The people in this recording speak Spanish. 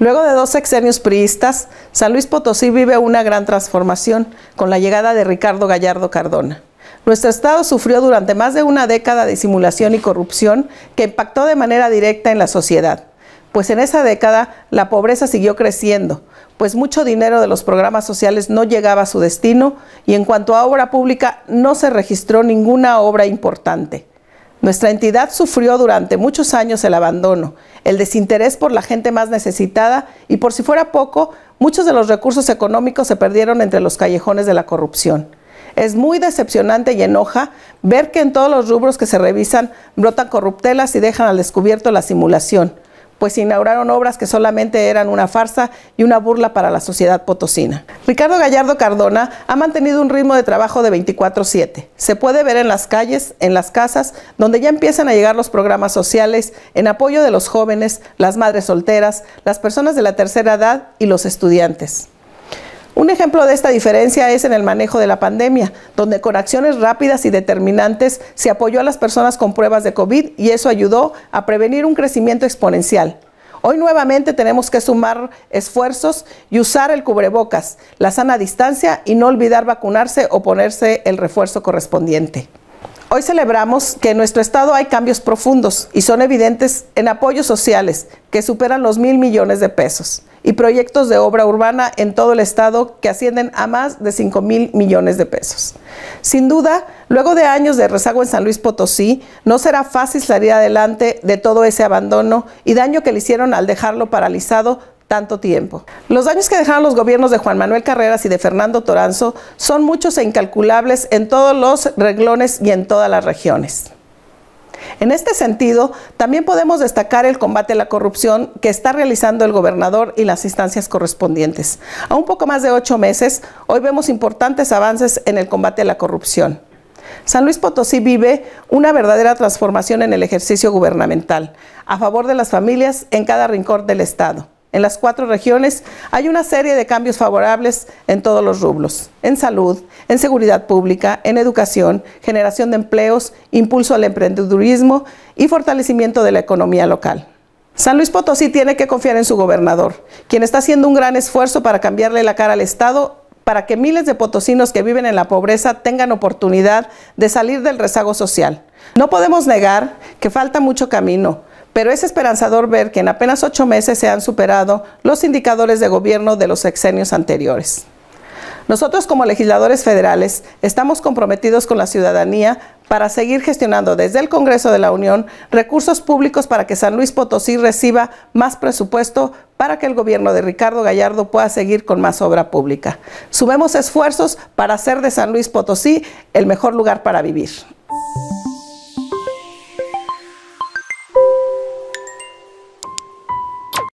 Luego de dos sexenios priistas, San Luis Potosí vive una gran transformación con la llegada de Ricardo Gallardo Cardona. Nuestro Estado sufrió durante más de una década de simulación y corrupción que impactó de manera directa en la sociedad, pues en esa década la pobreza siguió creciendo, pues mucho dinero de los programas sociales no llegaba a su destino y en cuanto a obra pública no se registró ninguna obra importante. Nuestra entidad sufrió durante muchos años el abandono, el desinterés por la gente más necesitada y por si fuera poco, muchos de los recursos económicos se perdieron entre los callejones de la corrupción. Es muy decepcionante y enoja ver que en todos los rubros que se revisan brotan corruptelas y dejan al descubierto la simulación, pues inauguraron obras que solamente eran una farsa y una burla para la sociedad potosina. Ricardo Gallardo Cardona ha mantenido un ritmo de trabajo de 24/7. Se puede ver en las calles, en las casas, donde ya empiezan a llegar los programas sociales en apoyo de los jóvenes, las madres solteras, las personas de la tercera edad y los estudiantes. Un ejemplo de esta diferencia es en el manejo de la pandemia, donde con acciones rápidas y determinantes se apoyó a las personas con pruebas de COVID y eso ayudó a prevenir un crecimiento exponencial. Hoy nuevamente tenemos que sumar esfuerzos y usar el cubrebocas, la sana distancia y no olvidar vacunarse o ponerse el refuerzo correspondiente. Hoy celebramos que en nuestro Estado hay cambios profundos y son evidentes en apoyos sociales que superan los mil millones de pesos y proyectos de obra urbana en todo el Estado que ascienden a más de cinco mil millones de pesos. Sin duda, luego de años de rezago en San Luis Potosí, no será fácil salir adelante de todo ese abandono y daño que le hicieron al dejarlo paralizado tiempo. Los daños que dejaron los gobiernos de Juan Manuel Carreras y de Fernando Toranzo son muchos e incalculables en todos los reglones y en todas las regiones. En este sentido, también podemos destacar el combate a la corrupción que está realizando el gobernador y las instancias correspondientes. A un poco más de ocho meses, hoy vemos importantes avances en el combate a la corrupción. San Luis Potosí vive una verdadera transformación en el ejercicio gubernamental, a favor de las familias en cada rincón del Estado en las cuatro regiones, hay una serie de cambios favorables en todos los rublos, en salud, en seguridad pública, en educación, generación de empleos, impulso al emprendedurismo y fortalecimiento de la economía local. San Luis Potosí tiene que confiar en su gobernador, quien está haciendo un gran esfuerzo para cambiarle la cara al Estado para que miles de potosinos que viven en la pobreza tengan oportunidad de salir del rezago social. No podemos negar que falta mucho camino, pero es esperanzador ver que en apenas ocho meses se han superado los indicadores de gobierno de los sexenios anteriores. Nosotros como legisladores federales estamos comprometidos con la ciudadanía para seguir gestionando desde el Congreso de la Unión recursos públicos para que San Luis Potosí reciba más presupuesto para que el gobierno de Ricardo Gallardo pueda seguir con más obra pública. Sumemos esfuerzos para hacer de San Luis Potosí el mejor lugar para vivir.